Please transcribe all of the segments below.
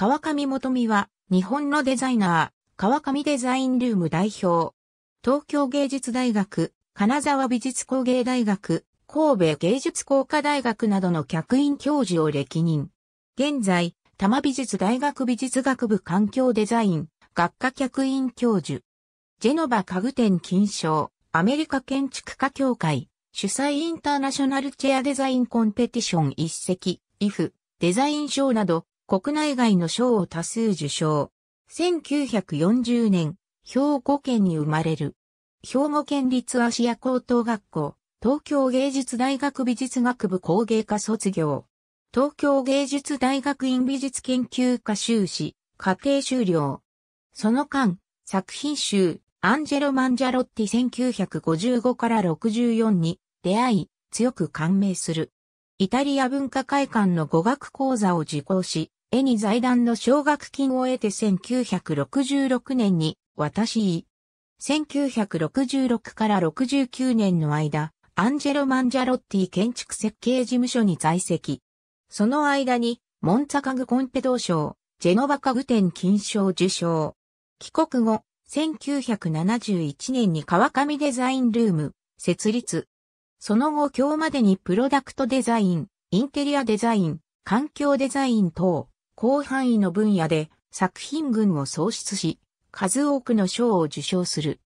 川上元美は、日本のデザイナー、川上デザインルーム代表。東京芸術大学、金沢美術工芸大学、神戸芸術工科大学などの客員教授を歴任。現在、多摩美術大学美術学部環境デザイン、学科客員教授。ジェノバ家具店金賞、アメリカ建築家協会、主催インターナショナルチェアデザインコンペティション一席、IF、デザイン賞など、国内外の賞を多数受賞。1940年、兵庫県に生まれる。兵庫県立芦屋高等学校、東京芸術大学美術学部工芸科卒業。東京芸術大学院美術研究科修士、課程修了。その間、作品集、アンジェロ・マンジャロッティ1955から64に出会い、強く感銘する。イタリア文化会館の語学講座を受講し、絵に財団の奨学金を得て1966年に、私い。1966から69年の間、アンジェロ・マンジャロッティ建築設計事務所に在籍。その間に、モンツァカグコンペ同賞、ジェノバカグ展金賞受賞。帰国後、1971年に川上デザインルーム、設立。その後今日までにプロダクトデザイン、インテリアデザイン、環境デザイン等、広範囲の分野で作品群を創出し、数多くの賞を受賞する。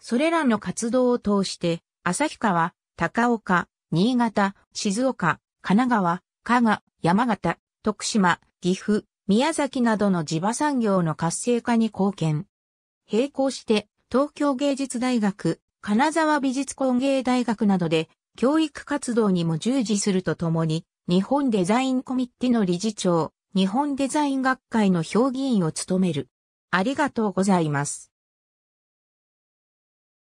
それらの活動を通して、旭川、高岡、新潟、静岡、神奈川、加賀、山形、徳島、岐阜、宮崎などの地場産業の活性化に貢献。並行して、東京芸術大学、金沢美術工芸大学などで、教育活動にも従事するとともに、日本デザインコミッティの理事長、日本デザイン学会の評議員を務める。ありがとうございます。